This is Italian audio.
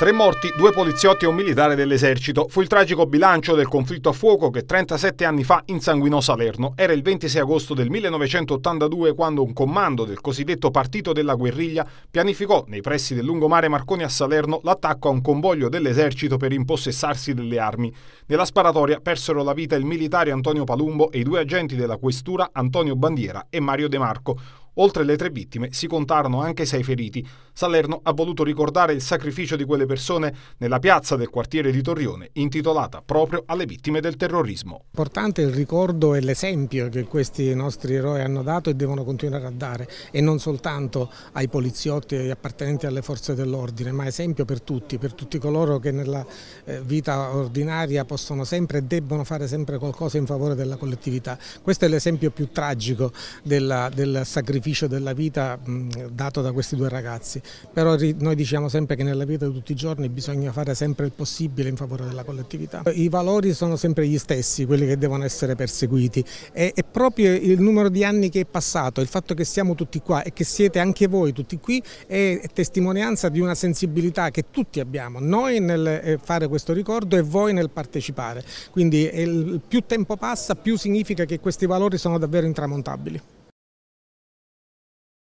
Tre morti, due poliziotti e un militare dell'esercito. Fu il tragico bilancio del conflitto a fuoco che 37 anni fa insanguinò Salerno. Era il 26 agosto del 1982 quando un comando del cosiddetto Partito della Guerriglia pianificò nei pressi del lungomare Marconi a Salerno l'attacco a un convoglio dell'esercito per impossessarsi delle armi. Nella sparatoria persero la vita il militare Antonio Palumbo e i due agenti della questura Antonio Bandiera e Mario De Marco. Oltre le tre vittime si contarono anche sei feriti. Salerno ha voluto ricordare il sacrificio di quelle persone nella piazza del quartiere di Torrione, intitolata proprio alle vittime del terrorismo. Importante il ricordo e l'esempio che questi nostri eroi hanno dato e devono continuare a dare, e non soltanto ai poliziotti e agli appartenenti alle forze dell'ordine, ma esempio per tutti, per tutti coloro che nella eh, vita ordinaria possono sempre e debbono fare sempre qualcosa in favore della collettività. Questo è l'esempio più tragico della, del sacrificio sacrificio della vita mh, dato da questi due ragazzi, però ri, noi diciamo sempre che nella vita di tutti i giorni bisogna fare sempre il possibile in favore della collettività. I valori sono sempre gli stessi, quelli che devono essere perseguiti e, e proprio il numero di anni che è passato, il fatto che siamo tutti qua e che siete anche voi tutti qui è testimonianza di una sensibilità che tutti abbiamo, noi nel eh, fare questo ricordo e voi nel partecipare. Quindi eh, il, più tempo passa più significa che questi valori sono davvero intramontabili.